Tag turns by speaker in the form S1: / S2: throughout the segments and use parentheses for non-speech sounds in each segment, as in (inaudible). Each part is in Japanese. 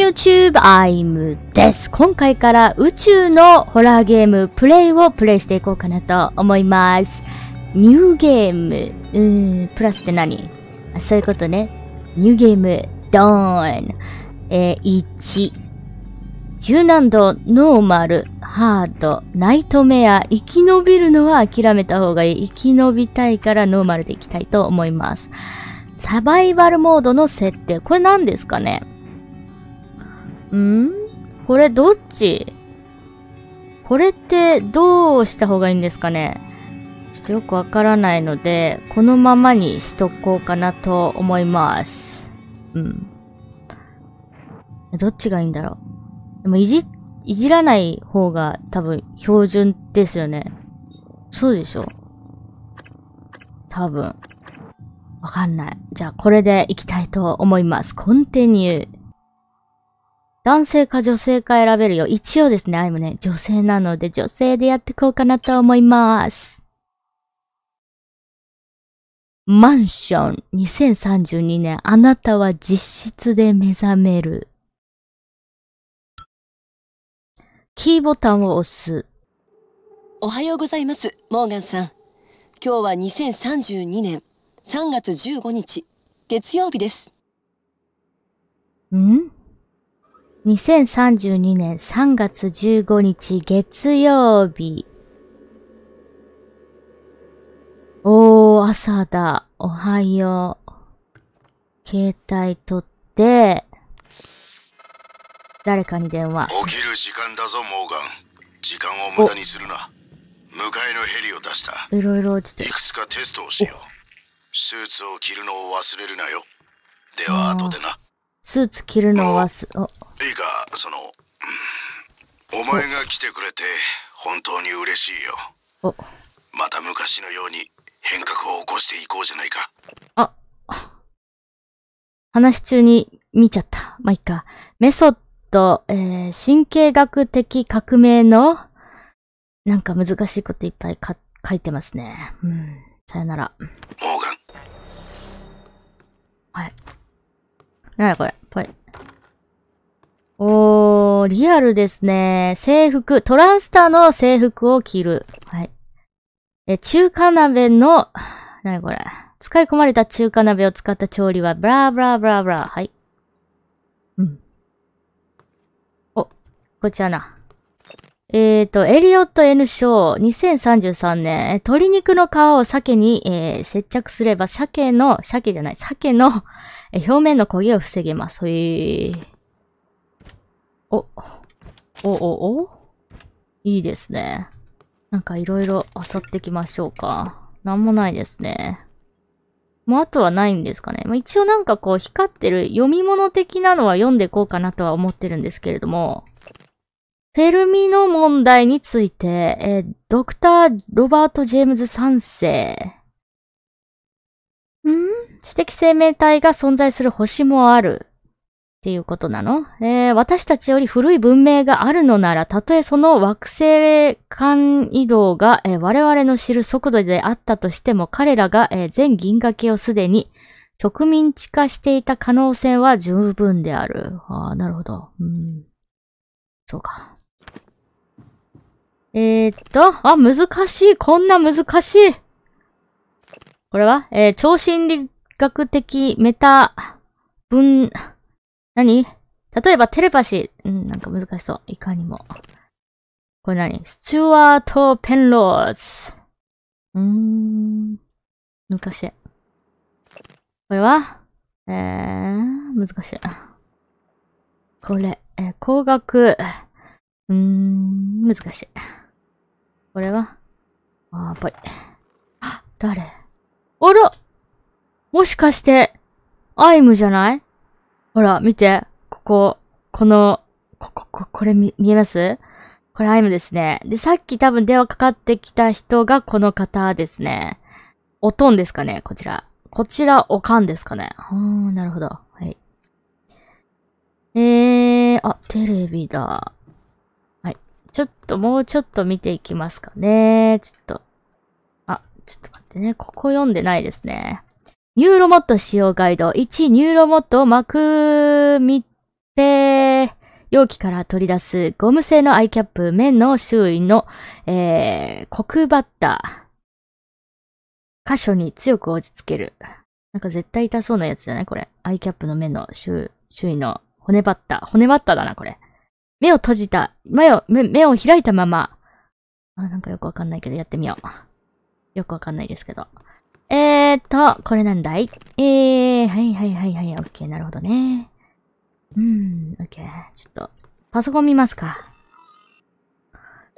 S1: YouTube I'm です。今回から宇宙のホラーゲームプレイをプレイしていこうかなと思います。ニューゲーム、うん、プラスって何あそういうことね。ニューゲーム、ドーン。えー、1。柔軟度、ノーマル、ハード、ナイトメア、生き延びるのは諦めた方がいい。生き延びたいからノーマルでいきたいと思います。サバイバルモードの設定。これ何ですかねんこれどっちこれってどうした方がいいんですかねちょっとよくわからないので、このままにしとこうかなと思います。うん。どっちがいいんだろう。でもいじ、いじらない方が多分標準ですよね。そうでしょ多分。わかんない。じゃあこれでいきたいと思います。コンティニュー。男性か女性か選べるよ。一応ですね、アイムね、女性なので女性でやってこうかなと思います。マンション2032年、あなたは実質で目覚める。キーボタンを押す。おはようございます、モーガンさん。今日は2032年3月
S2: 15日、月曜日です。
S1: ん2032年3月15日月曜日。おー、朝だ。おはよう。携帯取って、誰かに電話。起
S3: きる時間だぞ、モーガン。時間を無駄にするな。迎えのヘリを出した。いろいろちていくつかテストをしよう。スーツを着るのを忘れるなよ。
S1: では、後でな。スーツ着るのはす、おいい
S3: か、その、お前が来てくれて本当に嬉しいよ。おまた昔のように変革を起こしていこうじゃないか。
S1: あ、話中に見ちゃった。まあ、いっか。メソッド、えー、神経学的革命の、なんか難しいこといっぱいか書いてますね。うん。さよなら。モーガン。はい。なにこれぽい。おー、リアルですね。制服、トランスターの制服を着る。はい。え、中華鍋の、なにこれ。使い込まれた中華鍋を使った調理は、ブラーブラーブラーブラー。はい。うん。お、こっちはな。えっ、ー、と、エリオット N 賞2033年、鶏肉の皮を鮭に、えー、接着すれば鮭の、鮭じゃない、鮭の、(laughs) 表面の焦げを防げます。へえー。お、おおおいいですね。なんかいろいろ漁ってきましょうか。なんもないですね。もうあとはないんですかね。まあ、一応なんかこう光ってる読み物的なのは読んでいこうかなとは思ってるんですけれども。ェルミの問題について、えー、ドクター・ロバート・ジェームズ3世。ん知的生命体が存在する星もある。っていうことなの、えー、私たちより古い文明があるのなら、たとえその惑星間移動が、えー、我々の知る速度であったとしても、彼らが、えー、全銀河系をすでに植民地化していた可能性は十分である。ああ、なるほど。うん。そうか。えー、っと、あ、難しい。こんな難しい。これはえー、超心理学的メタ分、何例えばテレパシー。うん、なんか難しそう。いかにも。これ何スチュワート・ペンローズ。うーん。難しい。これはえー、難しい。これ、えー、工学。うーん、難しい。これはあー、ぽい。あ、誰あらもしかして、アイムじゃないほら、見て。ここ、この、こ、こ、こ、これ見、見えますこれアイムですね。で、さっき多分電話かかってきた人がこの方ですね。おとんですかねこちら。こちら、おかんですかねうーん、なるほど。はい。えー、あ、テレビだ。ちょっと、もうちょっと見ていきますかね。ちょっと。あ、ちょっと待ってね。ここ読んでないですね。ニューロモット使用ガイド。1、ニューロモットを膜見て、容器から取り出すゴム製のアイキャップ、面の周囲の、えー、コバッタ箇所に強く落ち着ける。なんか絶対痛そうなやつじゃないこれ。アイキャップの目の周周囲の骨バッタ。骨バッタだな、これ。目を閉じた、目を、目目を開いたまま。あ、なんかよくわかんないけど、やってみよう。よくわかんないですけど。えーと、これなんだいえー、はいはいはいはい、オッケー、なるほどね。うーん、オッケー。ちょっと、パソコン見ますか。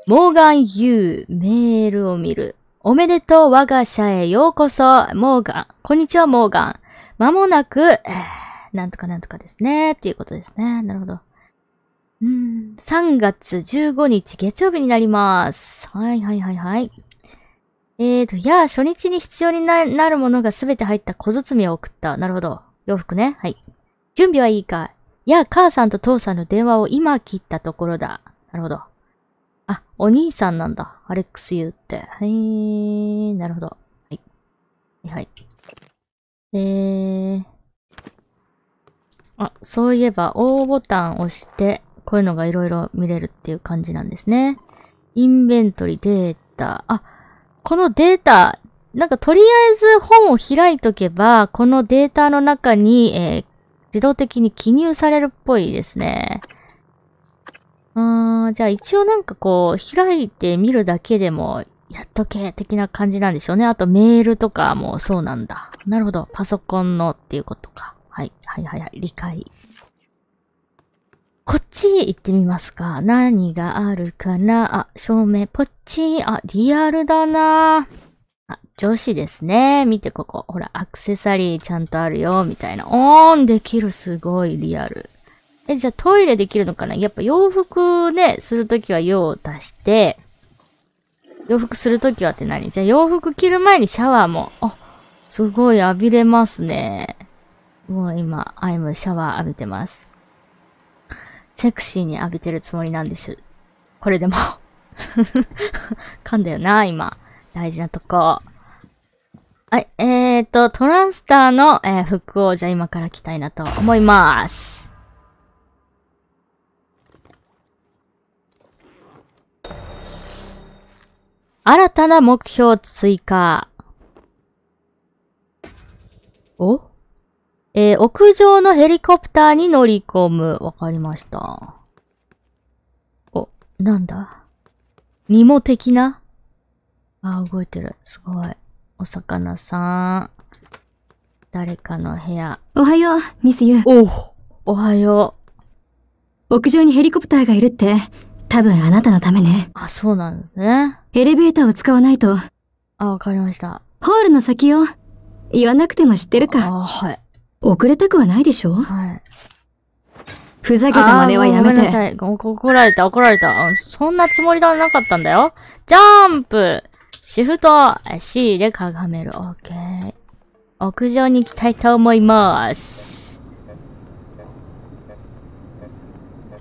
S1: モーガン・ユー、メールを見る。おめでとう、我が社へようこそ、モーガン。こんにちは、モーガン。まもなく、なんとかなんとかですね。っていうことですね。なるほど。うん、3月15日月曜日になります。はいはいはいはい。えーと、やあ、初日に必要になるものがすべて入った小包を送った。なるほど。洋服ね。はい。準備はいいかやあ、母さんと父さんの電話を今切ったところだ。なるほど。あ、お兄さんなんだ。アレックスユーって。へえー、なるほど。はい。はい。えー。あ、そういえば、O ボタン押して、こういうのがいろいろ見れるっていう感じなんですね。インベントリ、データ。あ、このデータ、なんかとりあえず本を開いとけば、このデータの中に、えー、自動的に記入されるっぽいですね。うーん、じゃあ一応なんかこう、開いてみるだけでも、やっとけ、的な感じなんでしょうね。あとメールとかもそうなんだ。なるほど。パソコンのっていうことか。はい、はい、はい、はい。理解。こっち行ってみますか。何があるかなあ、照明、ポッチあ、リアルだなあ、女子ですね。見てここ。ほら、アクセサリーちゃんとあるよ、みたいな。オンできる、すごいリアル。え、じゃあトイレできるのかなやっぱ洋服ね、するときは用を足して、洋服するときはって何じゃあ洋服着る前にシャワーも。あ、すごい浴びれますね。もう今、アイムシャワー浴びてます。セクシーに浴びてるつもりなんです。これでも (laughs) 噛んだよな、今。大事なとこ。はい、えーと、トランスターの、えー、服をじゃあ今から着たいなと思います。新たな目標追加。おえー、屋上のヘリコプターに乗り込む。わかりました。お、なんだニモ的なあ、動いてる。すごい。お魚さん。誰かの部屋。おはよう、ミスユ。おおはよう。屋上にヘリコプターがいるって、多分あなたのためね。あ、そうなんですね。エレベーターを使わないと。あ、わかりました。ホールの先よ。言わなくても知ってるか。あ、はい。遅れたくはないでしょはい。ふざけた真似はやめて。ごめんなさい。怒られた、怒られた。そんなつもりではなかったんだよ。ジャンプシフト C でかがめる。オッケー。屋上に行きたいと思います。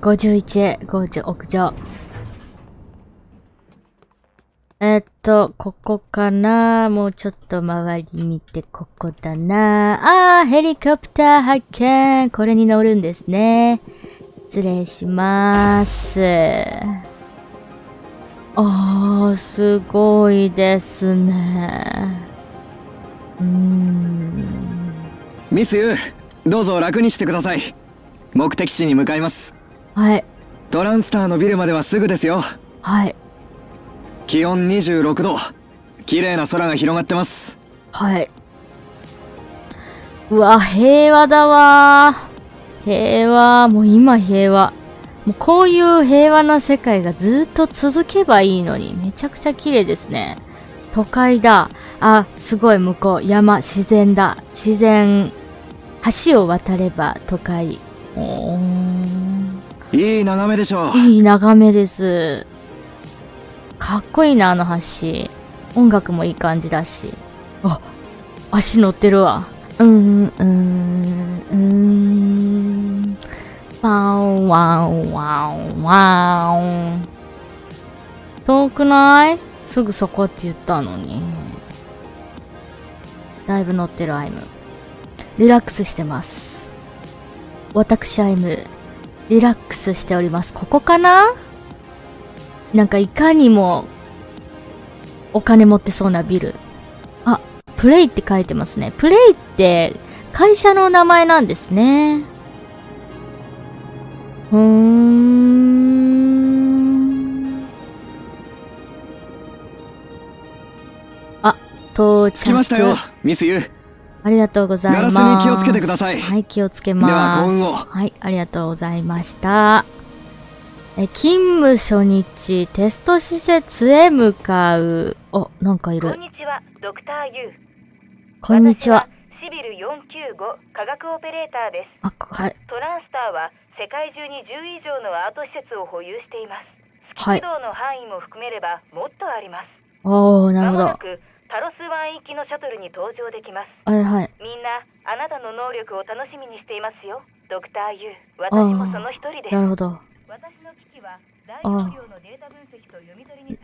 S1: 51、50、屋上。えっと、ここかなもうちょっと周り見て、ここだなあー、ヘリコプター発見これに乗るんですね。失礼します。あー、すごいですね。うーん。ミスユどうぞ楽にしてください。目的地に向かいます。はい。トランスターのビルまではすぐですよ。はい。気温26度綺麗な空が広がってますはいうわ平和だわ平和もう今平和もうこういう平和な世界がずっと続けばいいのにめちゃくちゃ綺麗ですね都会だあすごい向こう山自然だ自然橋を渡れば都会おーいい眺めでしょういい眺めですかっこいいな、あの橋。音楽もいい感じだし。あ、足乗ってるわ。うん、うん、うん。パン、ワン、ワン、ワン。遠くないすぐそこって言ったのに。だいぶ乗ってるアイム。リラックスしてます。私アイム、リラックスしております。ここかななんかいかにも、お金持ってそうなビル。あ、プレイって書いてますね。プレイって会社の名前なんですね。うーん。あ、到着。着きましたよ、ミスユありがとうございます。ガラスに気をつけてください。はい、気をつけます。では、幸運を。はい、ありがとうございました。え勤務初日、テスト施設へ向かう。あ、なんかいる。こんにちは、ドクター U。こんにちは。シビル495科学オペレーターです。あ、はい。トランスターは
S3: 世界中に10以上のアート施設を保有しています。はい。の範囲も含めればもっとあります。
S1: おお、なるほど。タロス湾行きのシャトルに登場できます。はいはい。みんなあなたの能力を楽しみにしていますよ。ドクター U。私もその一人です。なるほど。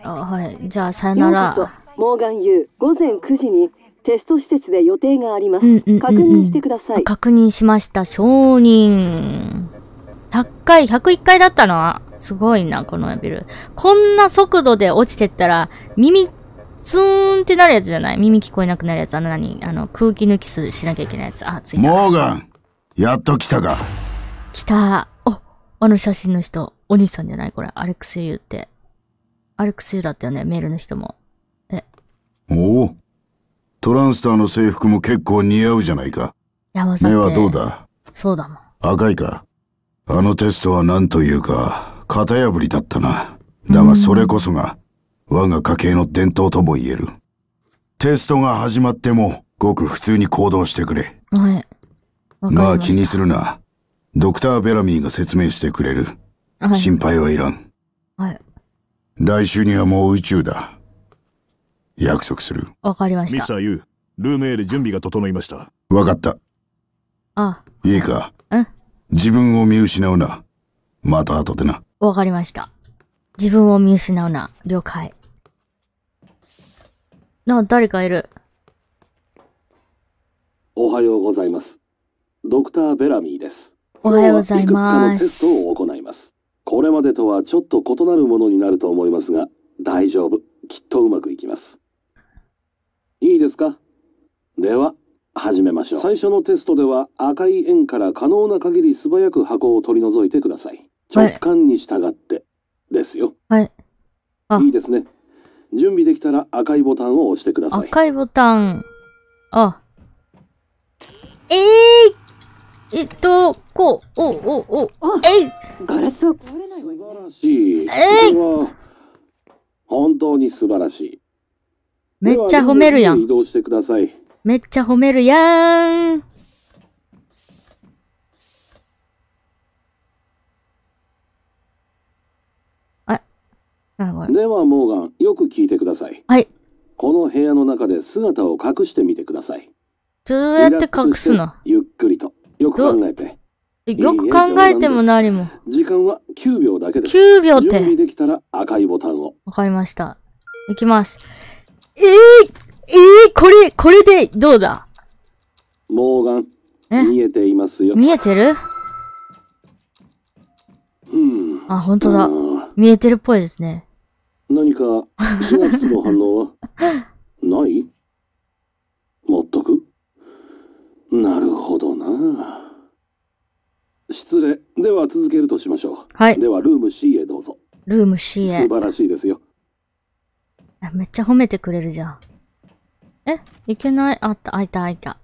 S1: ああはいじゃあさよなら
S2: モーガン U 午前9時にテスト施設で予定があります、うんうんうんうん、確認して
S1: ください確認しました承認100回101回だったのすごいなこのビルこんな速度で落ちてったら耳ツーンってなるやつじゃない耳聞こえなくなるやつ。あの何あの、空気抜きすしなきゃいけないやつ。あ、ついモ
S3: ーガン、やっと来たか。
S1: 来た。あの写真の人、お兄さんじゃないこれ、アレックスユーって。アレックスユーだったよね、メールの人も。え。
S3: おお。トランスターの制服も結構似合うじゃないか。
S1: 山さん目はどうだそうだもん。
S3: 赤いか。あのテストは何というか、型破りだったな。だがそれこそが、我が家系の伝統とも言える。テストが始まっても、ごく普通に行動してくれ。はい。まあ気にするな。ドクター・ベラミーが説明してくれる。はい、心配はいらん。はい。来週にはもう宇宙だ。約束する。
S1: わかりました。ミスタ
S3: ー・ユー、ルーム A で準備が整いました。わかった。ああ。いいか。うん。自分を見失うな。ま
S1: た後でな。わかりました。自分を見失うな。了解。な、誰かいる。
S2: おはようございます。ドクター・ベラミーです。
S1: おはようございます。テス
S2: トを行います。これまでとはちょっと異なるものになると思いますが、大丈夫。きっとうまくいきます。いいですかでは、始めましょう。最初のテストでは赤い円から可能な限り素早く箱を取り除いてください。直感に従って、ですよ。はい。いいですね。準備できたら赤いボタンを押してください。
S1: 赤いボタン。あ。ええーえっと、こう、お、お、お、えいガラスは壊れない
S2: わね。素晴らしい。えい本当に素晴らしい。
S1: めっちゃ褒めるやん。移
S2: 動してください。
S1: めっちゃ褒めるやん。あ、
S2: では、モーガン、よく聞いてください。はい。この部屋の中で姿を隠してみてください。
S1: どうやって隠すの
S2: ゆっくりと。よく考えて。
S1: よく考えても何も。時間は9秒だけです。9秒って。準備できたら赤いボタンを。わかりました。いきます。えー、えー、これ、これでどうだモーガ
S2: ン、見えていますよ。見えてるう
S1: ん。あ、本当だ。見えてるっぽいですね。
S2: 何か、4月の反応は (laughs) なるほどな失礼では続けるとしましょうはいではルーム C へどうぞ
S1: ルーム C へ素
S2: 晴らしいですよ
S1: めっちゃ褒めてくれるじゃんえいけないあった開いた開いた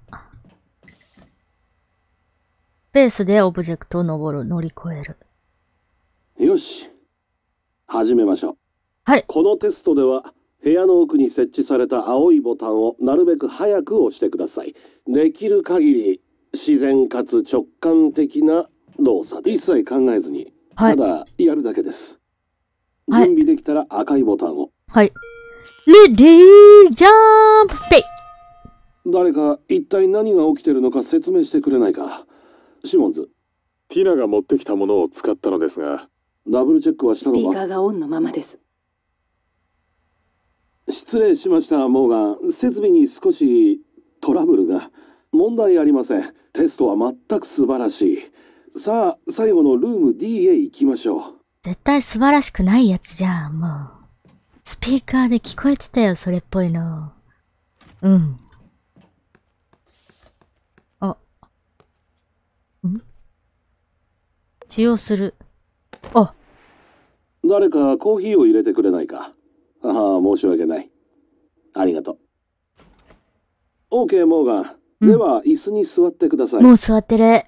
S1: ペースでオブジェクトを登る乗り越える
S2: よし始めましょうはいこのテストでは部屋の奥に設置された青いボタンをなるべく早く押してくださいできる限り自然かつ直感的な動作で一切考えずに、ただやるだけです、はい、準備できたら赤いボタンをはいレ
S1: ディージャンプペ
S2: イ誰か一体何が起きてるのか説明してくれないかシモンズティナが持ってきたものを使ったのですがダブルチェックはしたのかスピーカーがオンのままです失礼しましたモーガン設備に少しトラブルが問題ありませんテストは全く素晴らしいさあ最後のルーム D へ行きましょう
S1: 絶対素晴らしくないやつじゃんもうスピーカーで聞こえてたよそれっぽいのうんあん治療するあ
S2: 誰かコーヒーを入れてくれないかああ、申し訳ない。ありがとう。OK、モーガン。では、椅子に座ってください。もう
S1: 座ってる。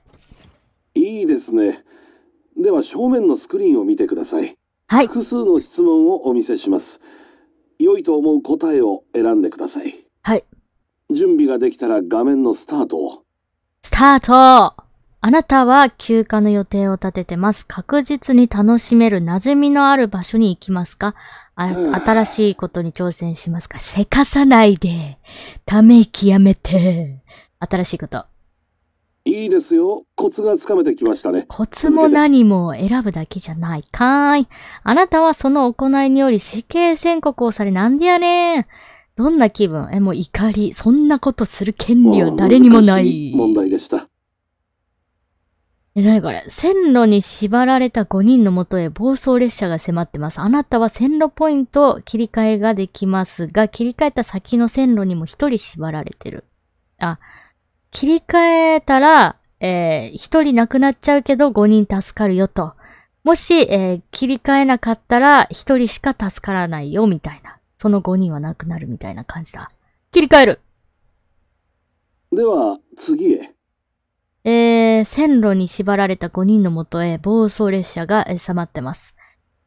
S2: いいですね。では、正面のスクリーンを見てください。はい。複数の質問をお見せします。良いと思う答えを選んでください。はい。準備ができたら画面のスタートを。
S1: スタートあなたは休暇の予定を立ててます。確実に楽しめる馴染みのある場所に行きますか新しいことに挑戦しますかせかさないで。ため息やめて。新しいこと。
S2: いいですよ。コツがつかめてきましたね。コツも何
S1: も選ぶだけじゃないかーい。あなたはその行いにより死刑宣告をされなんでやねん。どんな気分え、もう怒り。そんなことする権利は誰にもない。い問題でした。え、なにこれ線路に縛られた5人のもとへ暴走列車が迫ってます。あなたは線路ポイント切り替えができますが、切り替えた先の線路にも1人縛られてる。あ、切り替えたら、えー、1人亡くなっちゃうけど5人助かるよと。もし、えー、切り替えなかったら1人しか助からないよみたいな。その5人は亡くなるみたいな感じだ。切り替える
S2: では、次へ。
S1: えー、線路に縛られた5人のもとへ暴走列車が迫ってます。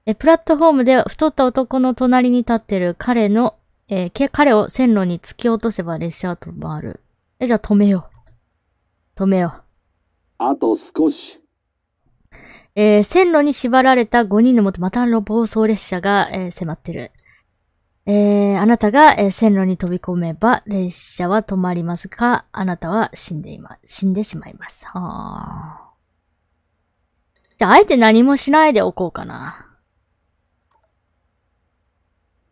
S1: えプラットフォームで太った男の隣に立ってる彼の、えー、彼を線路に突き落とせば列車は止まる。え、じゃあ止めよう。止めよう。
S2: あと少し。
S1: えー、線路に縛られた5人のもと、また暴走列車が、えー、迫ってる。えー、あなたが、えー、線路に飛び込めば列車は止まりますが、あなたは死んでいま、死んでしまいます。はじゃあ、あえて何もしないでおこうかな。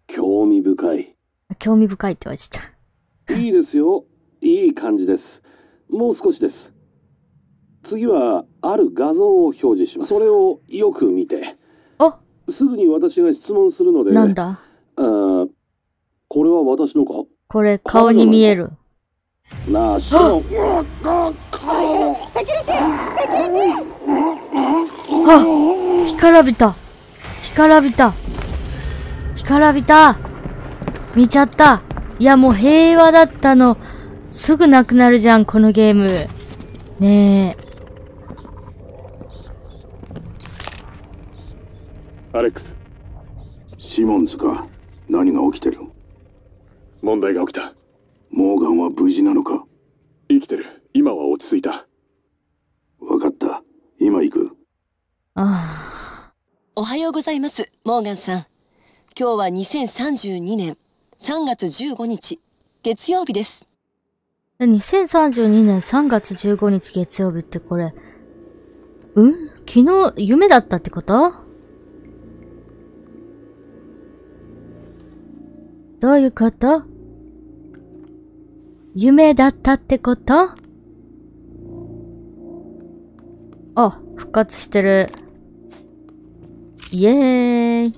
S2: 興味深い。
S1: 興味深いって言われゃ
S2: た。いいですよ。いい感じです。もう少しです。次は、ある画像を表示します。それをよく見て。あすぐに私が質問するので。なんだえー、これは私のか
S1: これ、顔に見える。なあ、しろ。あ干からびた。干からびた。干からびた。見ちゃった。いや、もう平和だったの。すぐなくなるじゃん、このゲーム。ねえ。
S3: アレックス。シモンズか。何が起きてる問題が起きたモーガンは無事なのか生きてる今は
S2: 落ち着いた分かった
S1: 今行くああおはようございますモーガンさん今日は2032年3月15日月曜日です2032年3月15日月曜日ってこれうん昨日夢だったってことどういうこと夢だったってことあ、復活してる。イエーイ。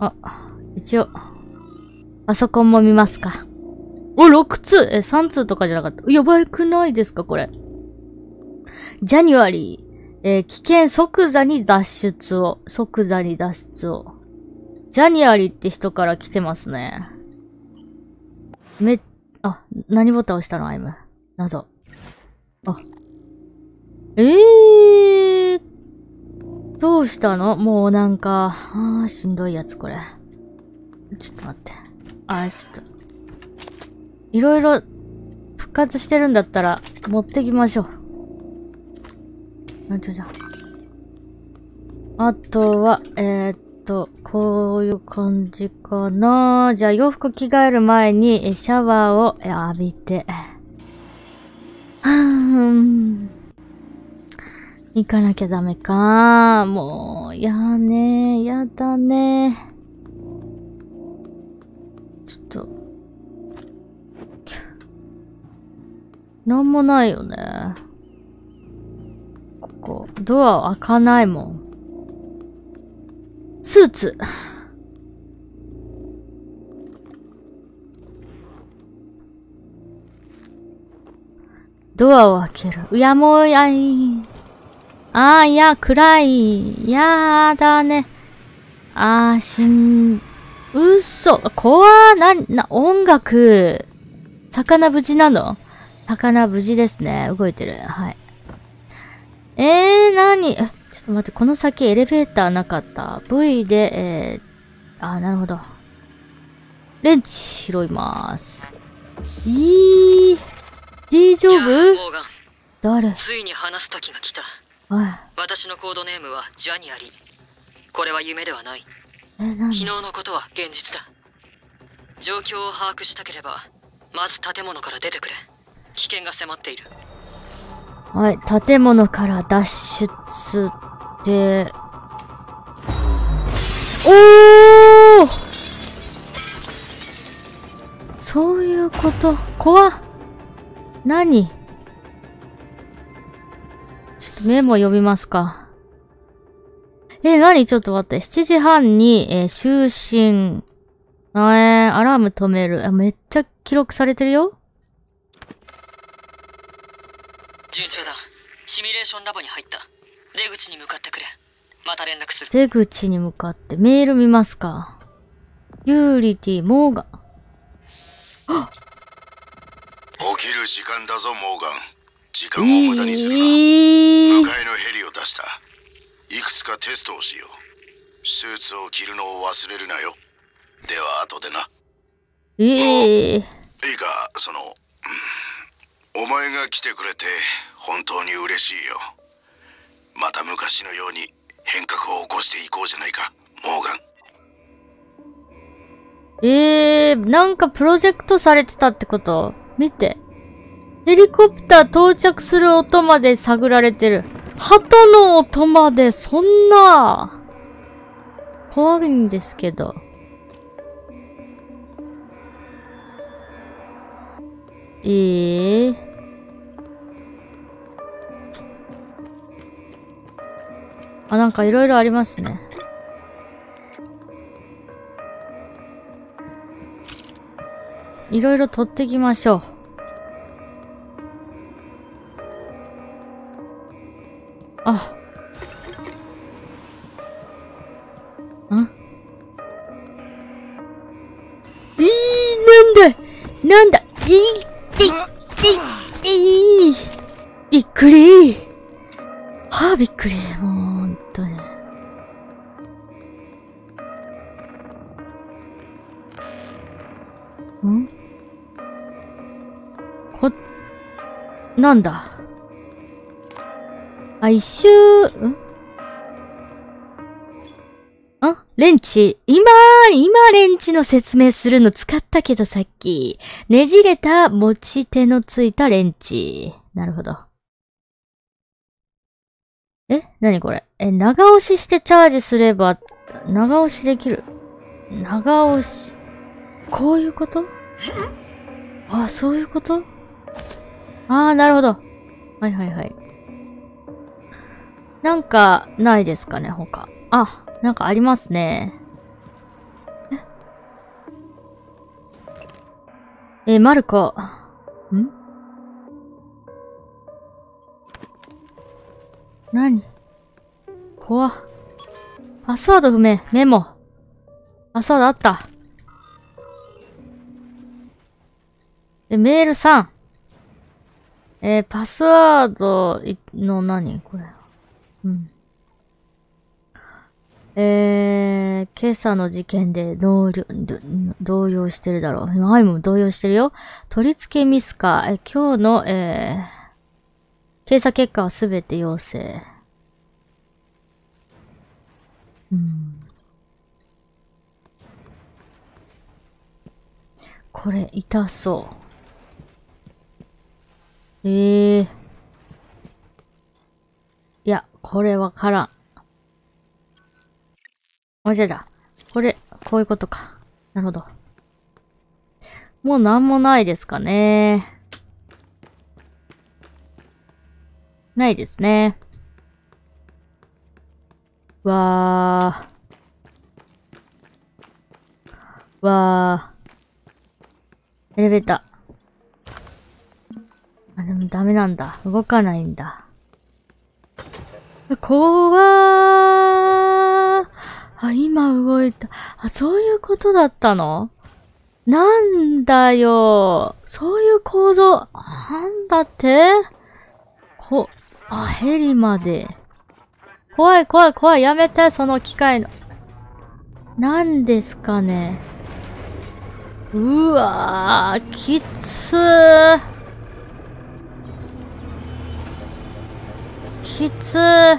S1: あ、一応、パソコンも見ますか。お、6通え、3通とかじゃなかった。やばくないですか、これ。ジャニュアリー。えー、危険即座に脱出を。即座に脱出を。ジャニアリって人から来てますね。め、あ、何ボタン押したのアイム。謎。あ。ええー、どうしたのもうなんか、あーしんどいやつこれ。ちょっと待って。あ、ちょっと。いろいろ復活してるんだったら持ってきましょう。なんちゃじゃ。あとは、えー、っと、こういう感じかな。じゃあ洋服着替える前にシャワーを浴びて。はん。行かなきゃダメか。もう、やねやだねちょっと。なんもないよね。ここ、ドア開かないもん。スーツ。ドアを開ける。うやもうやい。ああ、いや、暗い。やだね。ああ、しん、うそ。怖な、な、音楽。魚無事なの魚無事ですね。動いてる。はい。ええー、なに。ちょっと待って、この先エレベーターなかった。V で、えー、あー、なるほど。レンチ拾います。いい大丈夫誰つ
S3: いに話す時が来た。おい。私のコードネームはジャニアリ。これは夢ではない。え、昨日のことは現実だ。状況を把握したければ、まず建物から出てくれ。危険が迫っ
S1: ている。はい、建物から脱出で、おーそういうこと、怖っ何ちょっとメモ読みますか。え、何ちょっと待って。7時半に、えー、就寝。えー、アラーム止める。めっちゃ記録されてるよ。
S3: 順調だシミュレーションラボに入った出口に向かってくれまた連絡する
S1: 出口に向かってメール見ますかユーリティモーガンあ (gasps) 起
S3: きる時間だぞモーガン時間を無駄にするな、えー、向かのヘリを出したいくつかテストをしようスーツを着るのを忘れるなよでは後でな
S1: ええー、いい
S3: かその、うんお前が来てくれて本当に嬉しいよまた昔のように
S1: 変革を起こしていこうじゃないかモーガンえー、なんかプロジェクトされてたってこと見て。ヘリコプター到着する音まで探られてる。鳩の音まで、そんな、怖いんですけど。ええーあ、なんかいろいろありますね。いろいろ取ってきましょう。あ。んいなんだなんだ本当にんこ、なんだあ、一周、んあレンチ。今、今レンチの説明するの使ったけどさっき。ねじれた持ち手のついたレンチ。なるほど。え何これえ、長押ししてチャージすれば、長押しできる。長押し。こういうことあ、そういうことああ、なるほど。はいはいはい。なんか、ないですかね、他。あ、なんかありますね。ええ、マルコ。何怖パスワード不明、メモ。パスワードあった。え、メール3。えー、パスワードの何これ。うん。えー、今朝の事件で同僚、動揺してるだろう。今も動揺してるよ。取り付けミスか。え、今日の、えー、検査結果はすべて陽性。うん。これ、痛そう。ええー、いや、これわからん。間違えた。これ、こういうことか。なるほど。もうなんもないですかね。ないですね。わー。わー。エレベーター。あ、でもダメなんだ。動かないんだ。怖ー。あ、今動いた。あ、そういうことだったのなんだよ。そういう構造。なんだってこ、あ、ヘリまで。怖い怖い怖い、やめて、その機械の。何ですかね。うわー、きつー。きつー。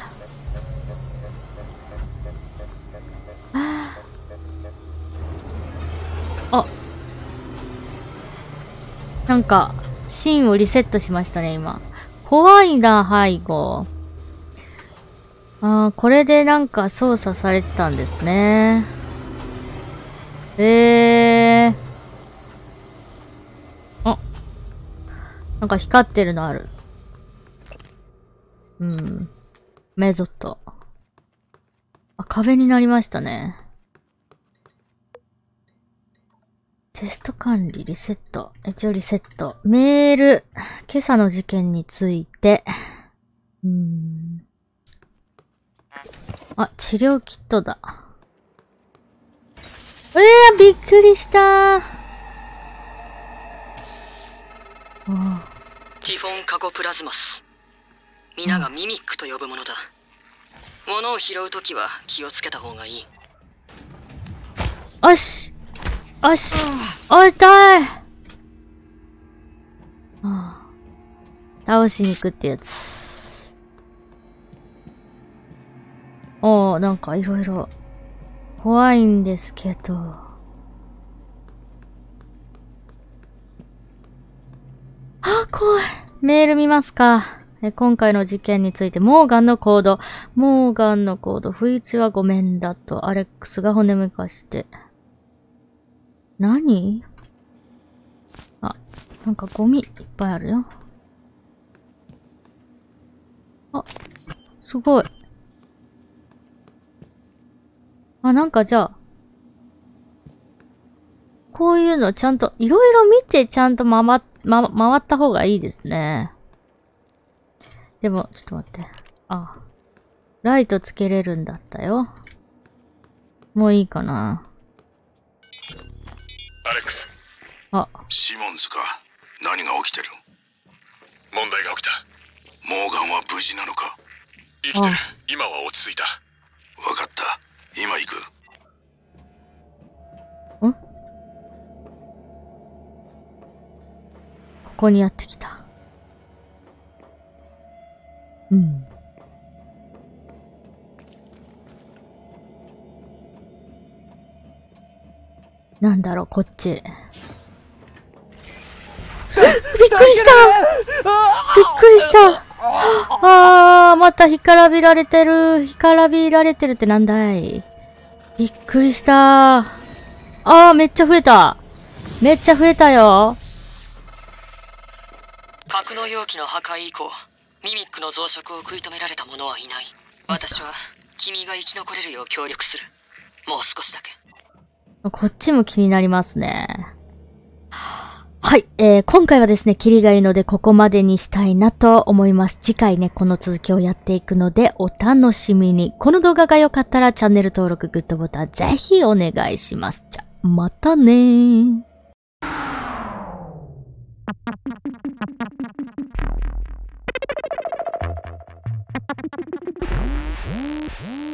S1: あ。なんか、シーンをリセットしましたね、今。怖いな、背後。ああ、これでなんか操作されてたんですね。ええー。あ。なんか光ってるのある。うん。メゾット。あ、壁になりましたね。テスト管理リセット。一応リセット。メール。今朝の事件について。うん。あ、治療キットだ。ええー、びっくりした基本カ
S3: ゴプラズマス。皆がミミックと呼ぶものだ。物を拾うときは気をつけた方がいい。
S1: よしあし、あ、痛い倒しに行くってやつ。おー、なんかいろいろ怖いんですけど。あ、怖い。メール見ますか。え今回の事件について、モーガンの行動。モーガンの行動。不一はごめんだと、アレックスが骨めかして。何あ、なんかゴミいっぱいあるよ。あ、すごい。あ、なんかじゃあ、こういうのちゃんと、いろいろ見てちゃんと回、ま、回った方がいいですね。でも、ちょっと待って。あ、ライトつけれるんだったよ。もういいかな。
S3: アレックスあシモンズか何が起きてる問題が起きたモーガンは無事なのか生きてる今は落ち着いた分
S1: かった今行くんここにやってきたうんなんだろう、こっち。(laughs) びっくりしたびっくりしたあー、また干からびられてる。干からびられてるってなんだいびっくりしたあー、めっちゃ増えた。めっちゃ増えたよ。
S3: 格納容器の破壊以降、ミミックの増殖を食い止められた者はいない。私は、君が生き残れるよう協力する。もう少しだけ。
S1: こっちも気になりますね。はい、えー、今回はですね、キりがいいのでここまでにしたいなと思います。次回ね、この続きをやっていくのでお楽しみに。この動画が良かったらチャンネル登録、グッドボタンぜひお願いします。じゃ、またねー。Mm-hmm.